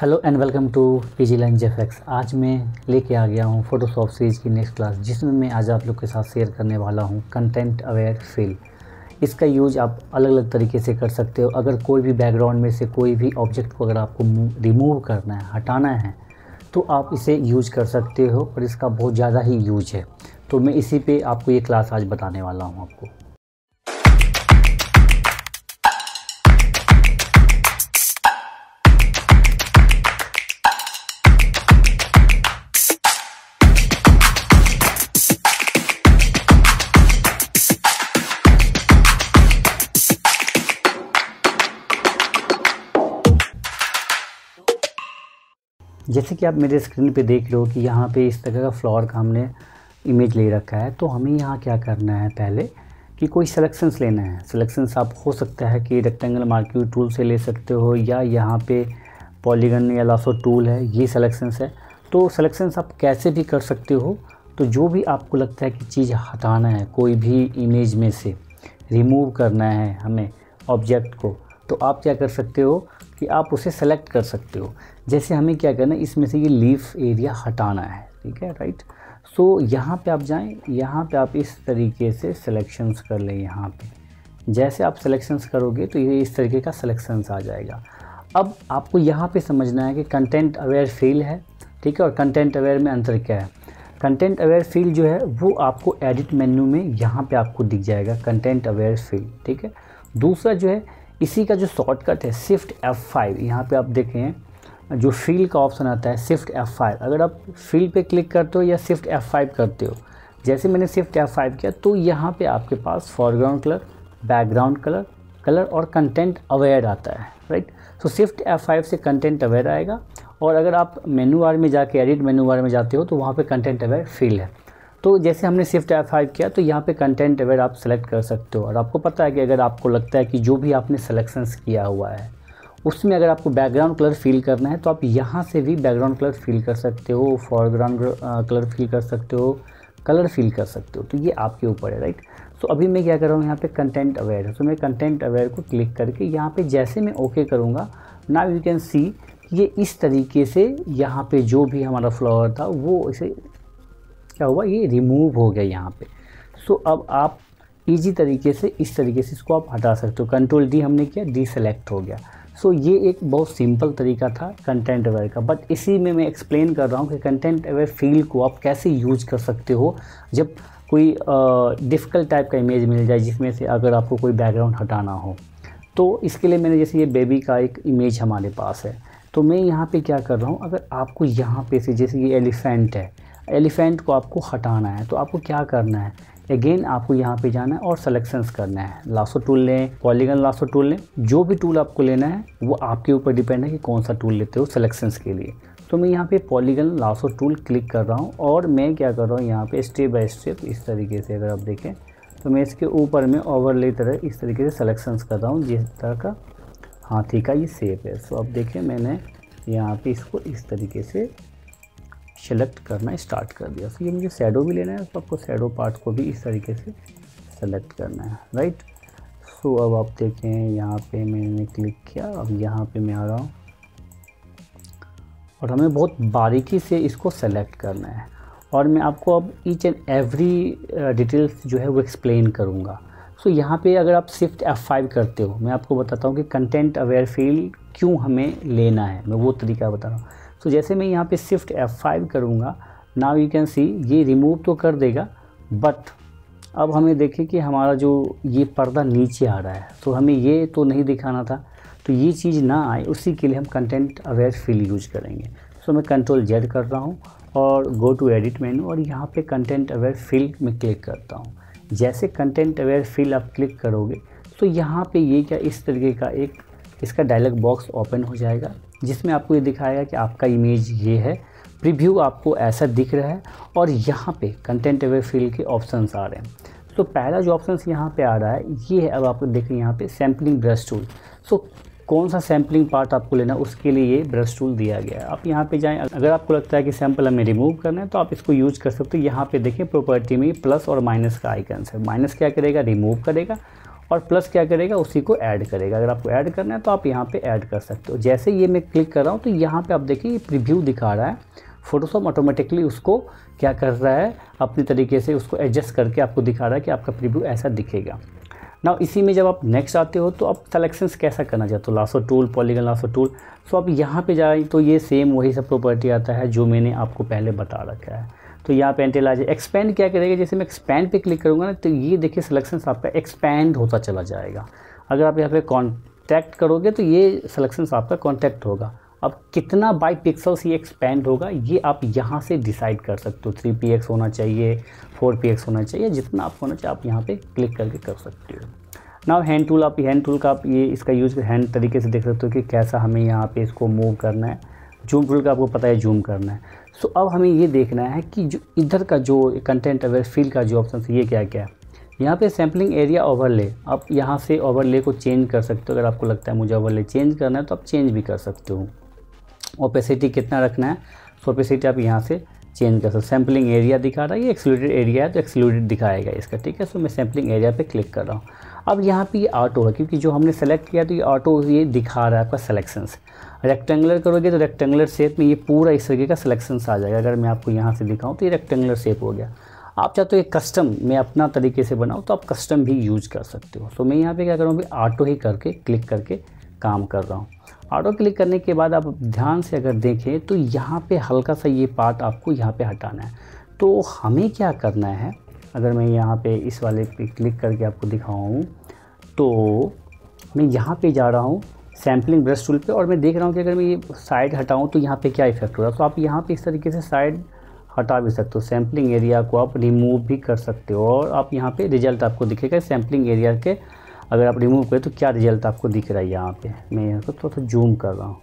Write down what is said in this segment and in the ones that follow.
hello and welcome to PG line GFX आज मैं लेके आ गया हूँ फोटोशॉप सीरीज की नेक्स्ट क्लास जिसमें मैं आज आप लोग के साथ शेयर करने वाला हूँ कंटेंट अवेयर फिल इसका यूज आप अलग अलग तरीके से कर सकते हो अगर कोई भी बैकग्राउंड में से कोई भी ऑब्जेक्ट को अगर आपको रिमूव करना है हटाना है तो आप इसे यूज कर सकते हो और इसका बहुत ज़्यादा ही यूज है तो मैं इसी पर आपको ये क्लास आज बताने वाला हूँ आपको जैसे कि आप मेरे स्क्रीन पे देख लो कि यहाँ पे इस तरह का फ्लावर का हमने इमेज ले रखा है तो हमें यहाँ क्या करना है पहले कि कोई सिलेक्शंस लेना है सिलेक्शंस आप हो सकता है कि रेक्टेंगल मार्क्यू टूल से ले सकते हो या यहाँ पे पॉलीगन या लासो टूल है ये सिलेक्शंस है तो सिलेक्शंस आप कैसे भी कर सकते हो तो जो भी आपको लगता है कि चीज़ हटाना है कोई भी इमेज में से रिमूव करना है हमें ऑब्जेक्ट को तो आप क्या कर सकते हो कि आप उसे सेलेक्ट कर सकते हो जैसे हमें क्या करना है इसमें से ये लीफ एरिया हटाना है ठीक है राइट सो so, यहाँ पे आप जाएं यहाँ पे आप इस तरीके से सिलेक्शंस कर लें यहाँ पे जैसे आप सिलेक्शंस करोगे तो ये इस तरीके का सिलेक्शंस आ जाएगा अब आपको यहाँ पे समझना है कि कंटेंट अवेयर फील्ड है ठीक है और कंटेंट अवेयर में अंतर क्या है कंटेंट अवेयर फील्ड जो है वो आपको एडिट मेन्यू में यहाँ पे आपको दिख जाएगा कंटेंट अवेयर फील्ड ठीक है दूसरा जो है इसी का जो शॉर्टकट है शिफ्ट एफ़ फाइव यहाँ पर आप देखें जो फील का ऑप्शन आता है शिफ्ट एफ़ फाइव अगर आप फील पे क्लिक करते हो या शिफ्ट एफ़ फाइव करते हो जैसे मैंने शिफ्ट एफ़ फाइव किया तो यहाँ पे आपके पास foreground colour background colour colour और कंटेंट अवेयर आता है right so shift F five से कंटेंट अवेयर आएगा और अगर आप मेनू बार में जाके एडिट मेनू बार में जाते हो तो वहाँ पर कंटेंट अवेयर फील है तो जैसे हमने शिफ्ट एफ फाइव किया तो यहाँ पे कंटेंट अवेयर आप सेलेक्ट कर सकते हो और आपको पता है कि अगर आपको लगता है कि जो भी आपने सेलेक्शन किया हुआ है उसमें अगर आपको बैकग्राउंड कलर फिल करना है तो आप यहाँ से भी बैकग्राउंड कलर फिल कर सकते हो फॉरग्राउंड कलर फिल कर सकते हो कलर फिल कर सकते हो तो ये आपके ऊपर है राइट सो तो अभी मैं क्या कर रहा हूँ यहाँ पर कंटेंट अवेयर है तो मैं कंटेंट अवेयर को क्लिक करके यहाँ पर जैसे मैं ओके करूँगा नाउ यू कैन सी ये इस तरीके से यहाँ पे जो भी हमारा फ्लावर था वो इसे क्या हुआ ये रिमूव हो गया यहाँ पे सो so, अब आप इजी तरीके से इस तरीके से इसको आप हटा सकते हो कंट्रोल डी हमने किया डी सेलेक्ट हो गया सो so, ये एक बहुत सिंपल तरीका था कंटेंट अवेयर का बट इसी में मैं एक्सप्लेन कर रहा हूँ कि कंटेंट अवेयर फील्ड को आप कैसे यूज कर सकते हो जब कोई डिफ़िकल्ट टाइप का इमेज मिल जाए जिसमें से अगर आपको कोई बैकग्राउंड हटाना हो तो इसके लिए मैंने जैसे ये बेबी का एक इमेज हमारे पास है तो मैं यहाँ पे क्या कर रहा हूँ अगर आपको यहाँ पे से जैसे ये एलिफेंट है एलिफेंट को आपको हटाना है तो आपको क्या करना है अगेन आपको यहाँ पे जाना है और सलेक्शंस करना है लासो टूल लें पॉलीगन लासो टूल लें जो भी टूल आपको लेना है वो आपके ऊपर डिपेंड है कि कौन सा टूल लेते हो सलेक्शंस के लिए तो मैं यहाँ पे पॉलीगन लासो टूल क्लिक कर रहा हूँ और मैं क्या कर रहा हूँ यहाँ पे स्टेप बाय स्टेप इस तरीके से अगर आप देखें तो मैं इसके ऊपर में ओवरले तरह इस तरीके से सलेक्शंस कर रहा हूँ जिस तरह का हाथी का ये सेप है सो अब देखें मैंने यहाँ पे इसको इस तरीके से सेलेक्ट करना स्टार्ट कर दिया फिर तो ये मुझे सैडो भी लेना है तो आपको सैडो पार्ट को भी इस तरीके से सेलेक्ट करना है राइट सो अब आप देखें यहाँ पे मैंने क्लिक किया अब यहाँ पे मैं आ रहा हूँ और हमें बहुत बारीकी से इसको सेलेक्ट करना है और मैं आपको अब ईच एंड एवरी डिटेल्स जो है वो एक्सप्लेन करूँगा सो so, यहाँ पे अगर आप एफ F5 करते हो मैं आपको बताता हूँ कि कंटेंट अवेयर फील्ड क्यों हमें लेना है मैं वो तरीका बता रहा हूँ सो तो so, जैसे मैं यहाँ पे शिफ्ट F5 करूँगा नाव यू कैन सी ये रिमूव तो कर देगा बट अब हमें देखें कि हमारा जो ये पर्दा नीचे आ रहा है तो हमें ये तो नहीं दिखाना था तो ये चीज़ ना आए उसी के लिए हम कंटेंट अवेयर फिल यूज करेंगे सो so, मैं कंट्रोल जेड कर रहा हूँ और गो टू एडिट मेनू और यहाँ पे कंटेंट अवेयर फिल में क्लिक करता हूँ जैसे कंटेंट अवेयर फिल आप क्लिक करोगे तो यहाँ पे ये क्या इस तरीके का एक इसका डायलॉग बॉक्स ओपन हो जाएगा जिसमें आपको ये दिखाएगा कि आपका इमेज ये है प्रीव्यू आपको ऐसा दिख रहा है और यहाँ पे कंटेंट अवे फील के ऑप्शंस आ रहे हैं तो पहला जो ऑप्शन यहाँ पे आ रहा है ये है अब आप देखें यहाँ पे सैम्पलिंग ब्रश टूल सो कौन सा सैम्पलिंग पार्ट आपको लेना है उसके लिए ये ब्रश टूल दिया गया है आप यहाँ पे जाएं अगर आपको लगता है कि सैंपल हमें रिमूव करना है तो आप इसको यूज कर सकते हो यहाँ पे देखें प्रॉपर्टी में प्लस और माइनस का आइकन है माइनस क्या करेगा रिमूव करेगा और प्लस क्या करेगा उसी को ऐड करेगा अगर आपको ऐड करना है तो आप यहाँ पे ऐड कर सकते हो जैसे ये मैं क्लिक कर रहा हूँ तो यहाँ पे आप देखिए ये प्रीव्यू दिखा रहा है फोटोशॉप ऑटोमेटिकली उसको क्या कर रहा है अपने तरीके से उसको एडजस्ट करके आपको दिखा रहा है कि आपका प्रिव्यू ऐसा दिखेगा ना इसी में जब आप नेक्स्ट आते हो तो आप सेलेक्शंस कैसा करना चाहते हो lasso tool polygon lasso tool so आप यहाँ पे जाए तो ये सेम वही सब प्रॉपर्टी आता है जो मैंने आपको पहले बता रखा है तो यहाँ पे एंटेल आ जाए एक्सपेंड क्या करेगा जैसे मैं एक्सपेंड पे क्लिक करूँगा ना तो ये देखिए सिलेक्शन आपका एक्सपेंड होता चला जाएगा अगर आप यहाँ पे कॉन्टैक्ट करोगे तो ये सिलेक्शन आपका कॉन्टैक्ट होगा अब कितना बाई पिक्सल्स ये एक्सपेंड होगा ये आप यहाँ से डिसाइड कर सकते हो थ्री पी होना चाहिए फोर पी होना चाहिए जितना आप होना चाहिए आप यहाँ पर क्लिक करके कर सकते हो नाउ हैंड टूल आप हैंड टूल का आप ये इसका यूज़ हैंड तरीके से देख सकते हो कि कैसा हमें यहाँ पे इसको मूव करना है जूम टूल का आपको पता है जूम करना है सो तो अब हमें ये देखना है कि जो इधर का जो कंटेंट अवेयर फील्ड का जो ऑप्शन ये क्या क्या है यहाँ पे सैम्पलिंग एरिया ओवरले आप यहाँ से ओवरले को चेंज कर सकते हो अगर आपको लगता है मुझे ओवरले चेंज करना है तो आप चेंज भी कर सकते हो ओपेसिटी कितना रखना है सो तो ओपेसिटी आप यहाँ से चेंज कर सकते हो सैम्पलिंग एरिया दिखा रहा है ये एक्सक्लूडेड एरिया है तो एक्सक्लूडेड दिखाएगा इसका ठीक है सो मैं सैम्पलिंग एरिया पर क्लिक कर रहा हूँ अब यहाँ पे ये ऑटो है क्योंकि जो हमने सेलेक्ट किया तो ये ऑटो ये दिखा रहा है आपका सलेक्शन रेक्टेंगुलर करोगे तो रेक्टेंगुलर शेप में ये पूरा इस तरीके का सलेक्शन आ जाएगा अगर मैं आपको यहाँ से दिखाऊँ तो ये रेक्टेंगुलर शेप हो गया आप चाहते हो एक कस्टम मैं अपना तरीके से बनाऊँ तो आप कस्टम भी यूज कर सकते हो तो मैं यहाँ पर क्या कर रहा हूँ ऑटो ही करके क्लिक करके काम कर रहा हूँ ऑटो क्लिक करने के बाद आप ध्यान से अगर देखें तो यहाँ पे हल्का सा ये पार्ट आपको यहाँ पे हटाना है तो हमें क्या करना है अगर मैं यहाँ पे इस वाले पे क्लिक करके आपको दिखाऊँ तो मैं यहाँ पे जा रहा हूँ सैम्पलिंग ब्रश टूल पे और मैं देख रहा हूँ कि अगर मैं ये साइड हटाऊँ तो यहाँ पे क्या इफेक्ट होगा तो आप यहाँ पे इस तरीके से साइड हटा भी सकते हो सैम्पलिंग एरिया को आप रिमूव भी कर सकते हो और आप यहाँ पे रिजल्ट आपको दिखेगा सैम्पलिंग एरिया के अगर आप रिमूव करें तो क्या रिजल्ट आपको दिख रहा है यहाँ पर मैं यहाँ पर थोड़ा सा जूम कर रहा हूँ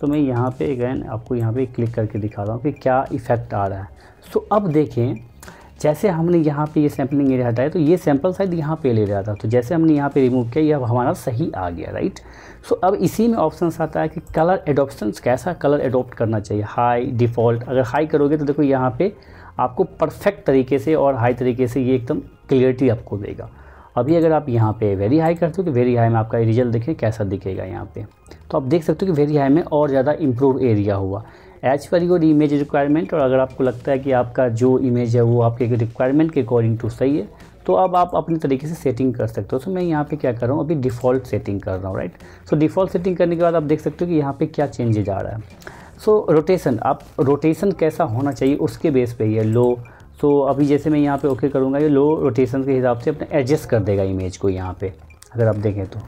तो मैं यहाँ पर अगैन आपको यहाँ पर क्लिक करके दिखा रहा हूँ कि क्या इफ़ेक्ट आ रहा है सो तो अब देखें जैसे हमने यहाँ पे ये सैम्पलिंग एरिया हटाया तो ये सैम्पल साइज यहाँ पे ले रहा था तो जैसे हमने यहाँ पे रिमूव किया यह हमारा सही आ गया राइट सो अब इसी में ऑप्शन आता है कि कलर एडोप्शन कैसा कलर एडोप्ट करना चाहिए हाई डिफ़ॉल्ट अगर हाई करोगे तो देखो यहाँ पे आपको परफेक्ट तरीके से और हाई तरीके से ये एकदम क्लियरिटी आपको देगा अभी अगर आप यहाँ पे वेरी हाई करते हो तो वेरी हाई में आपका रिजल्ट देखें कैसा दिखेगा यहाँ पे तो आप देख सकते हो कि वेरी हाई में और ज़्यादा इम्प्रूव एरिया हुआ as per your image requirement और अगर आपको लगता है कि आपका जो इमेज है वो आपके रिक्वायरमेंट के अकॉर्डिंग टू सही है तो अब आप अपने तरीके से सेटिंग कर सकते हो सो तो मैं यहाँ पे क्या कर रहा हूँ अभी डिफ़ॉल्ट सेटिंग कर रहा हूँ राइट सो डिफ़ॉल्ट सेटिंग करने के बाद आप देख सकते हो कि यहाँ पे क्या चेंजेज आ रहा है सो so, रोटेशन आप रोटेशन कैसा होना चाहिए उसके बेस पे ये लो सो so, अभी जैसे मैं यहाँ पे ओके करूँगा ये लो रोटेशन के हिसाब से अपने एडजस्ट कर देगा इमेज को यहाँ पर अगर आप देखें तो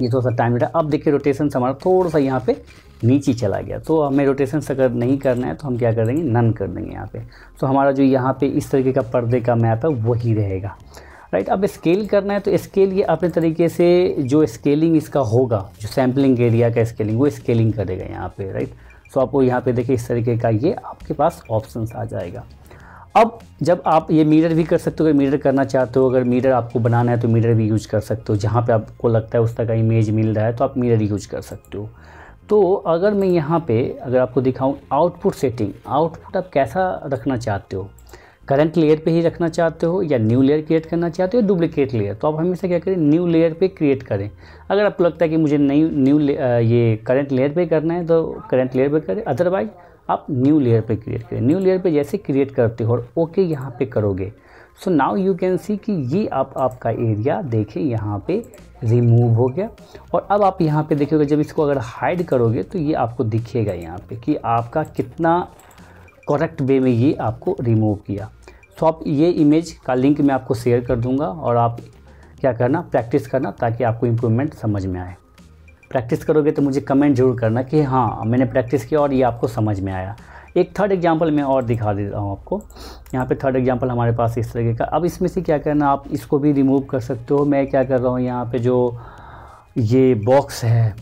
ये थोड़ा सा टाइम लेटा अब देखिए रोटेशन हमारा थोड़ा सा यहाँ पे नीचे चला गया तो हमें रोटेशन अगर नहीं करना है तो हम क्या कर देंगे नन कर देंगे यहाँ पे तो हमारा जो यहाँ पे इस तरीके का पर्दे का मैप है वही रहेगा राइट अब स्केल करना है तो स्केल ये अपने तरीके से जो स्केलिंग इसका होगा जो सैम्पलिंग एरिया का स्केलिंग वो स्केलिंग करेगा यहाँ पर राइट सो आपको यहाँ पर देखिए इस तरीके का ये आपके पास ऑप्शन आ जाएगा अब जब आप ये मीटर भी कर सकते हो अगर मीटर करना चाहते हो अगर मीटर आपको बनाना है तो मीटर भी यूज कर सकते हो जहाँ पे आपको लगता है उस तक का इमेज मिल रहा है तो आप मीटर यूज कर सकते हो तो अगर मैं यहाँ पे अगर आपको दिखाऊँ आउटपुट सेटिंग आउटपुट आप कैसा रखना चाहते हो करंट लेयर पे ही रखना चाहते हो या न्यू लेयर क्रिएट करना चाहते हो या डुप्लीकेट लेयर तो आप हमेशा क्या करें न्यू लेयर पे क्रिएट करें अगर आपको लगता है कि मुझे नई न्यू ये करंट लेयर पे करना है तो करंट लेयर पे करें अदरवाइज आप न्यू लेयर पे क्रिएट करें न्यू लेयर पे जैसे क्रिएट करते हो और ओके यहाँ पे करोगे so now you can see कि ये आप आपका एरिया देखें यहाँ पे रिमूव हो गया और अब आप यहाँ पे देखोगे जब इसको अगर हाइड करोगे तो ये आपको दिखेगा यहाँ पे कि आपका कितना करेक्ट वे में ये आपको रिमूव किया सो आप ये इमेज का लिंक मैं आपको शेयर कर दूँगा और आप क्या करना प्रैक्टिस करना ताकि आपको इम्प्रूवमेंट समझ में आए प्रैक्टिस करोगे तो मुझे कमेंट जरूर करना कि हाँ मैंने प्रैक्टिस किया और ये आपको समझ में आया एक थर्ड एग्जाम्पल मैं और दिखा दे रहा हूँ आपको यहाँ पे थर्ड एग्जाम्पल हमारे पास इस तरीके का अब इसमें से क्या करना आप इसको भी रिमूव कर सकते हो मैं क्या कर रहा हूँ यहाँ पे जो ये बॉक्स है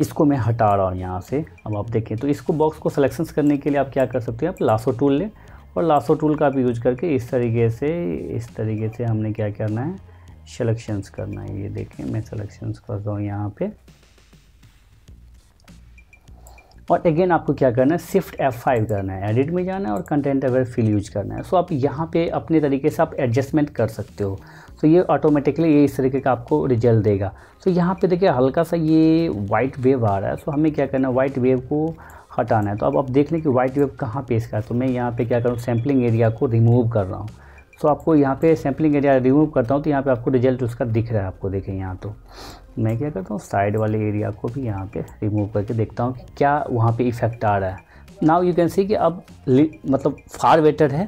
इसको मैं हटा रहा हूँ यहाँ से अब आप देखें तो इसको बॉक्स को सलेक्शन करने के लिए आप क्या कर सकते हो आप लासो टूल लें और लासो टूल का आप यूज करके इस तरीके से इस तरीके से हमने क्या करना है सलेक्शंस करना है ये देखें मैं सलेक्शंस कर रहा हूँ यहाँ पे और अगेन आपको क्या करना है शिफ्ट F5 करना है एडिट में जाना है और कंटेंट अवेयर फिल यूज करना है सो आप यहाँ पे अपने तरीके से आप एडजस्टमेंट कर सकते हो तो ये ऑटोमेटिकली ये इस तरीके का आपको रिजल्ट देगा तो यहाँ पे देखिए हल्का सा ये वाइट वेव आ रहा है सो हमें क्या करना है वाइट वेव को हटाना है तो अब आप देख लें कि वाइट वेव कहाँ पे इसका है तो मैं यहाँ पर क्या करूँ सैम्पलिंग एरिया को रिमूव कर रहा हूँ तो आपको यहाँ पे सैम्पलिंग एरिया रिमूव करता हूँ तो यहाँ पे आपको रिजल्ट उसका दिख रहा है आपको देखें यहाँ तो मैं क्या करता हूँ साइड वाले एरिया को भी यहाँ पे रिमूव करके देखता हूँ कि क्या वहाँ पे इफ़ेक्ट आ रहा है नाउ यू कैन सी कि अब मतलब फार बेटर है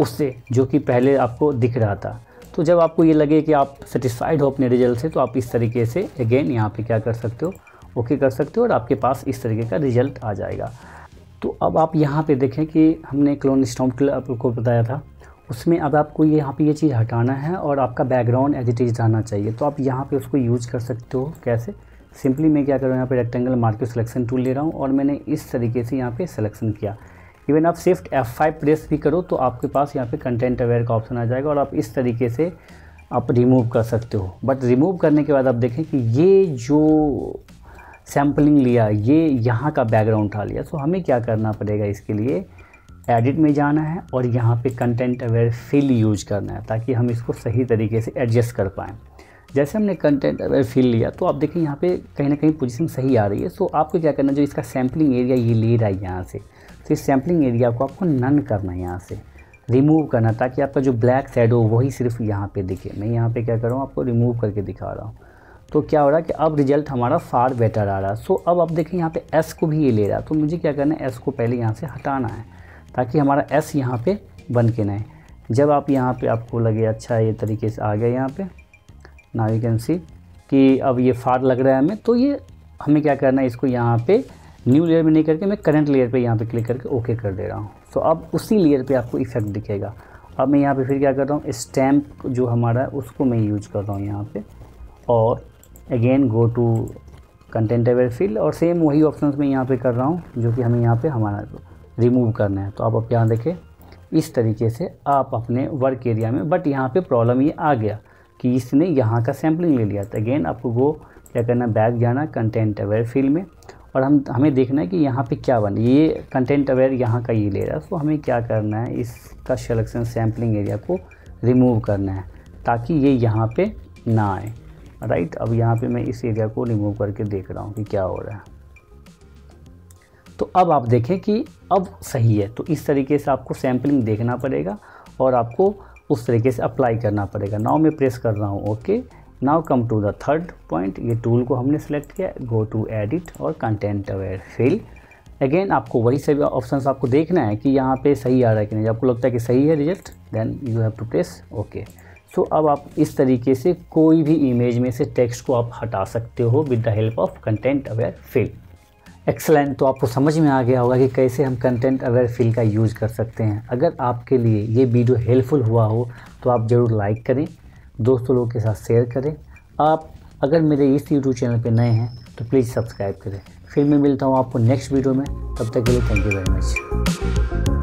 उससे जो कि पहले आपको दिख रहा था तो जब आपको ये लगे कि आप सेटिस्फाइड हो अपने रिजल्ट से तो आप इस तरीके से अगेन यहाँ पर क्या कर सकते हो ओके कर सकते हो और आपके पास इस तरीके का रिजल्ट आ जाएगा तो अब आप यहाँ पे देखें कि हमने क्लोन स्टॉम्प आपको बताया था उसमें अब आपको ये यहाँ पे ये चीज़ हटाना है और आपका बैकग्राउंड एज इट इज़ आना चाहिए तो आप यहाँ पे उसको यूज़ कर सकते हो कैसे सिंपली मैं क्या कर रहा हूँ यहाँ पे रेक्टेंगल मार्क सिलेक्शन टूल ले रहा हूँ और मैंने इस तरीके से यहाँ पे सिलेक्शन किया इवन आप एफ़ F5 प्रेस भी करो तो आपके पास यहाँ पे कंटेंट अवेयर का ऑप्शन आ जाएगा और आप इस तरीके से आप रिमूव कर सकते हो बट रिमूव करने के बाद आप देखें कि ये जो सैम्पलिंग लिया ये यहाँ का बैकग्राउंड उठा लिया सो हमें क्या करना पड़ेगा इसके लिए एडिट में जाना है और यहाँ पे कंटेंट अवेयर फिल यूज करना है ताकि हम इसको सही तरीके से एडजस्ट कर पाएँ जैसे हमने कंटेंट अवेयर फिल लिया तो आप देखें यहाँ पे कहीं ना कहीं पोजीशन सही आ रही है सो आपको क्या करना है जो इसका सैम्पलिंग एरिया ये ले रहा है यहाँ से तो इस सैम्पलिंग एरिया को आपको नन करना है यहाँ से रिमूव करना ताकि आपका जो ब्लैक हो वही सिर्फ यहाँ पे दिखे मैं यहाँ पे क्या कर रहा हूँ आपको रिमूव करके दिखा रहा हूँ तो क्या हो रहा है कि अब रिजल्ट हमारा फार बेटर आ रहा है सो अब आप देखें यहाँ पे एस को भी ये ले रहा है तो मुझे क्या करना है एस को पहले यहाँ से हटाना है ताकि हमारा एस यहाँ पे बन के नए जब आप यहाँ पे आपको लगे अच्छा ये तरीके से आ गया यहाँ पे नाउ यू कैन सी कि अब ये फार लग रहा है हमें तो ये हमें क्या करना है इसको यहाँ पे न्यू लेयर में नहीं करके मैं करंट लेयर पे यहाँ पे क्लिक करके ओके कर दे रहा हूँ तो अब उसी लेयर पे आपको इफेक्ट दिखेगा अब मैं यहाँ पे फिर क्या कर रहा हूँ स्टैम्प जो हमारा है उसको मैं यूज़ कर रहा हूँ यहाँ पे और again go to content aware field और सेम वही ऑप्शन मैं यहाँ पे कर रहा हूँ जो कि हमें यहाँ पे हमारा रिमूव करना है तो आप आप यहाँ देखें इस तरीके से आप अपने वर्क एरिया में बट यहाँ पे प्रॉब्लम ये आ गया कि इसने यहाँ का सैम्पलिंग ले लिया था तो अगेन आपको वो क्या करना बैक जाना कंटेंट अवेयर फील्ड में और हम हमें देखना है कि यहाँ पे क्या बन ये कंटेंट अवेयर यहाँ का ये ले रहा है तो हमें क्या करना है इसका सेलेक्शन सैम्पलिंग एरिया को रिमूव करना है ताकि ये यहाँ पर ना आए राइट अब यहाँ पर मैं इस एरिया को रिमूव करके देख रहा हूँ कि क्या हो रहा है तो अब आप देखें कि अब सही है तो इस तरीके से आपको सैम्पलिंग देखना पड़ेगा और आपको उस तरीके से अप्लाई करना पड़ेगा नाव में प्रेस कर रहा हूँ okay now come to the third point ये टूल को हमने सेलेक्ट किया गो टू एडिट और कंटेंट अवेयर फिल अगेन आपको वही सभी ऑप्शंस आपको देखना है कि यहाँ पे सही आ रहा है कि नहीं आपको लगता है कि सही है result then you have to press okay so अब आप इस तरीके से कोई भी इमेज में से टेक्स्ट को आप हटा सकते हो with the help of content aware fill excellent तो आपको समझ में आ गया होगा कि कैसे हम कंटेंट अवेयर फील का यूज़ कर सकते हैं अगर आपके लिए ये वीडियो हेल्पफुल हुआ हो तो आप ज़रूर लाइक करें दोस्तों लोगों के साथ शेयर करें आप अगर मेरे इस यूट्यूब चैनल पर नए हैं तो प्लीज़ सब्सक्राइब करें फिर मैं मिलता हूँ आपको नेक्स्ट वीडियो में तब तक के लिए थैंक यू वेरी मच